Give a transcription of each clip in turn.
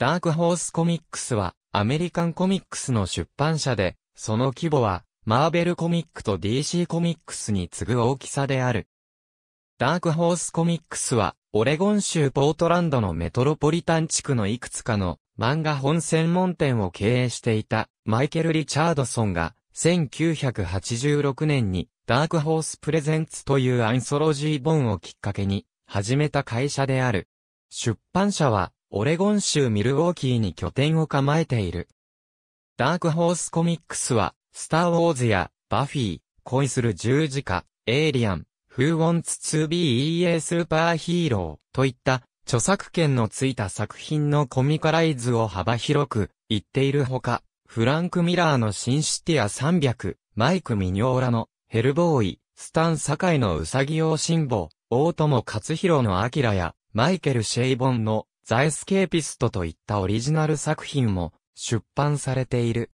ダークホースコミックスは、アメリカンコミックスの出版社で、その規模は、マーベルコミックと DC コミックスに次ぐ大きさである。ダークホースコミックスは、オレゴン州ポートランドのメトロポリタン地区のいくつかの漫画本専門店を経営していたマイケル・リチャードソンが1986年にダークホースプレゼンツというアンソロジー本をきっかけに始めた会社である。出版社はオレゴン州ミルウォーキーに拠点を構えている。ダークホースコミックスは、スター・ウォーズや、バフィー、恋する十字架、エイリアン、Who Wants to be a Super Hero といった著作権のついた作品のコミカライズを幅広く言っているほか、フランク・ミラーのシンシティア300、マイク・ミニョーラのヘルボーイ、スタン・サカイのウサギ用辛抱、大友克弘のアキラや、マイケル・シェイボンのザエスケーピストといったオリジナル作品も出版されている。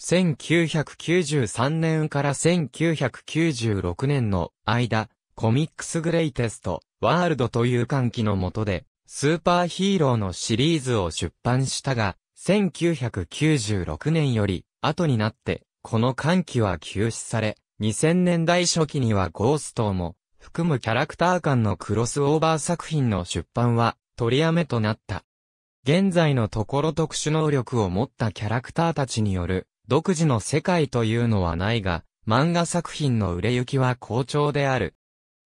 1993年から1996年の間、コミックスグレイテスト、ワールドという歓喜の下で、スーパーヒーローのシリーズを出版したが、1996年より後になって、この歓喜は休止され、2000年代初期にはゴーストも含むキャラクター間のクロスオーバー作品の出版は取りやめとなった。現在のところ特殊能力を持ったキャラクターたちによる独自の世界というのはないが、漫画作品の売れ行きは好調である。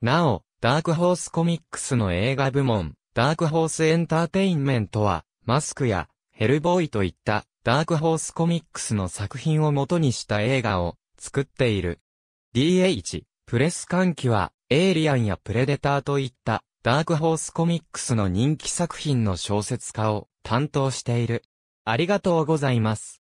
なお、ダークホースコミックスの映画部門、ダークホースエンターテインメントは、マスクやヘルボーイといったダークホースコミックスの作品を元にした映画を作っている。DH、プレス喚起は、エイリアンやプレデターといったダークホースコミックスの人気作品の小説家を担当している。ありがとうございます。